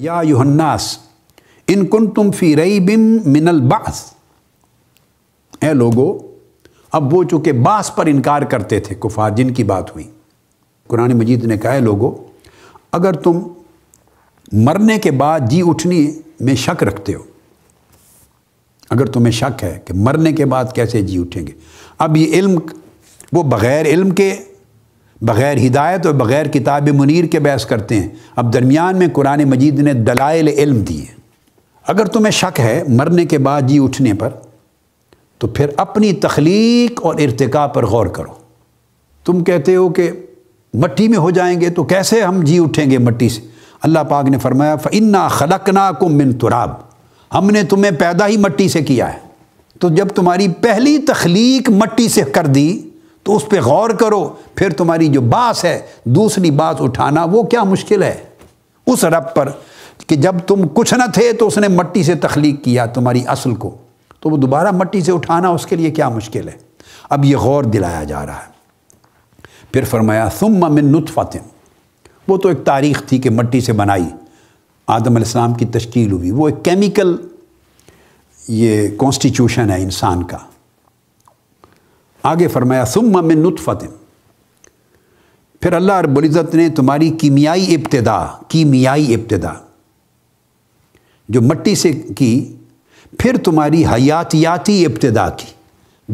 या युहन्नास इन कुन तुम फी रई बिम मिनल बास ए लोगो अब वो चूँकि बास पर इनकार करते थे कुफार जिनकी बात हुई कुरान मजीद ने कहा लोगो अगर तुम मरने के बाद जी उठने में शक रखते हो अगर तुम्हें शक है कि मरने के बाद कैसे जी उठेंगे अब ये इल्म वो बग़ैर इल्म के बग़ैर हिदायत और बग़ैर किताब मुनीर के बहस करते हैं अब दरमियान में कुरान मजीद ने दलाइल इल्म दिए अगर तुम्हें शक है मरने के बाद जी उठने पर तो फिर अपनी तख्लीक और इरतका पर गौर करो तुम कहते हो कि मट्टी में हो जाएंगे तो कैसे हम जी उठेंगे मट्टी से अल्लाह पाक ने फरमाया फ़िन्ना खलकना को मिन तुराब हमने तुम्हें पैदा ही मट्टी से किया है तो जब तुम्हारी पहली तख्लीक मट्टी से कर दी तो उस पर गौर करो फिर तुम्हारी जो बास है दूसरी बास उठाना वो क्या मुश्किल है उस रब पर कि जब तुम कुछ न थे तो उसने मट्टी से तख्लीक किया तुम्हारी असल को तो वो दोबारा मट्टी से उठाना उसके लिए क्या मुश्किल है अब ये गौर दिलाया जा रहा है फिर फरमाया सुम मिन नुतफ़ातिन वो तो एक तारीख थी कि मट्टी से बनाई आदम इस्लाम की तश्कील हुई वो एक केमिकल ये कॉन्स्टिट्यूशन है इंसान का आगे फरमाया सुम्मा में नुतफ़तिन फिर अल्लाह अरबुलज़त ने तुम्हारी कीमियाई इब्तदा कीमियाई इब्तदा जो मट्टी से की फिर तुम्हारी हयातियाती इब्तदा की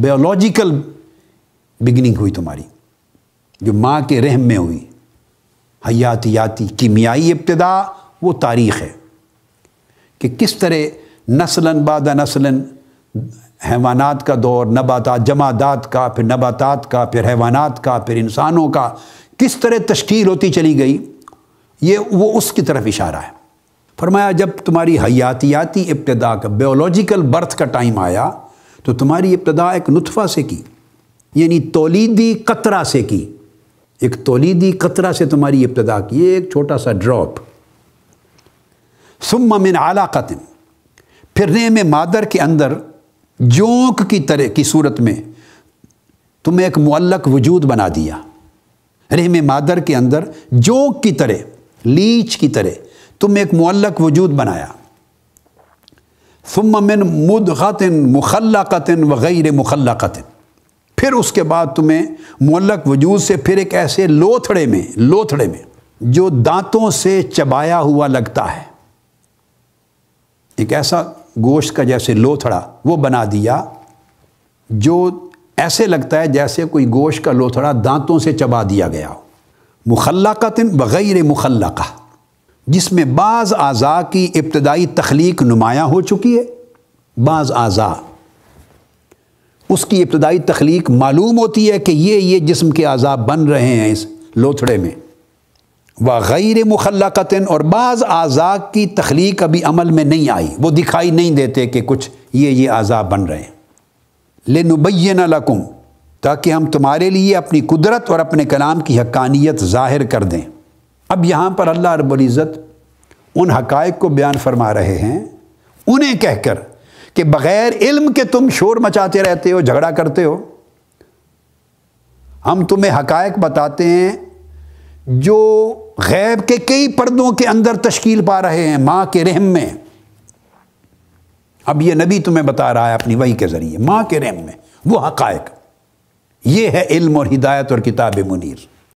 बायोलॉजिकल बिगनिंग हुई तुम्हारी जो माँ के रहम में हुई हयातियाती कीमियाई इब्तदा वो तारीख़ है कि किस तरह नस्लन बाद नस्लन हैवानात का दौर नबाता जमादात का फिर नबातात का फिर हैवानात का फिर इंसानों का किस तरह तश्कील होती चली गई ये वो उसकी तरफ इशारा है फरमाया जब तुम्हारी हयातियाती इब्तदा का बायोलॉजिकल बर्थ का टाइम आया तो तुम्हारी इब्तदा एक नुतफ़ा से की यानी तोलीदी कतरा से की एक तोलीदी कतरा से तुम्हारी इब्तदा की एक छोटा सा ड्रॉप सुम्मा मिन आला कतम फिरने में मादर के अंदर जोंक की तरह की सूरत में तुम्हें एक मुअल्लक वजूद बना दिया रहम मादर के अंदर जोंक की तरह लीच की तरह तुम्हें एक मुअल्लक वजूद बनाया सुममिन मुदगतिन मुखलकतिन वग़ैर मुखलकतिन फिर उसके बाद तुम्हें मुअल्लक वजूद से फिर एक ऐसे लोथड़े में लोथड़े में जो दांतों से चबाया हुआ लगता है एक ऐसा गोश्त का जैसे लोथड़ा वो बना दिया जो ऐसे लगता है जैसे कोई गोश्त का लोथड़ा दांतों से चबा दिया गया हो मुखलकतिन बग़ैर का जिसमें बाज़ अज़ा की इब्तदाई तख्लीक नुमाया हो चुकी है बाज़ अज़ा उसकी इब्तदाई तख्लीक मालूम होती है कि ये ये जिस्म के अज़ा बन रहे हैं इस लोथड़े में व गैर मुखलकतिन और बाज़ अज़ा की तख्लीक अभी अमल में नहीं आई वो दिखाई नहीं देते कि कुछ ये ये अज़ा बन रहे हैं ले नुबैन लकुम ताकि हम तुम्हारे लिए अपनी कुदरत और अपने कलाम की हकानियत ज़ाहिर कर दें अब यहाँ पर अल्लाह रबुल्ज़त उन हक़ को बयान फरमा रहे हैं उन्हें कहकर कि बग़ैर इल्म के तुम शोर मचाते रहते हो झगड़ा करते हो हम तुम्हें हकायक बताते हैं जो गैब के कई पर्दों के अंदर तश्कील पा रहे हैं माँ के रहम में अब ये नबी तुम्हें बता रहा है अपनी वही के ज़रिए माँ के रहम में वो हकायक ये है इल्म और हिदायत और किताब मुनीर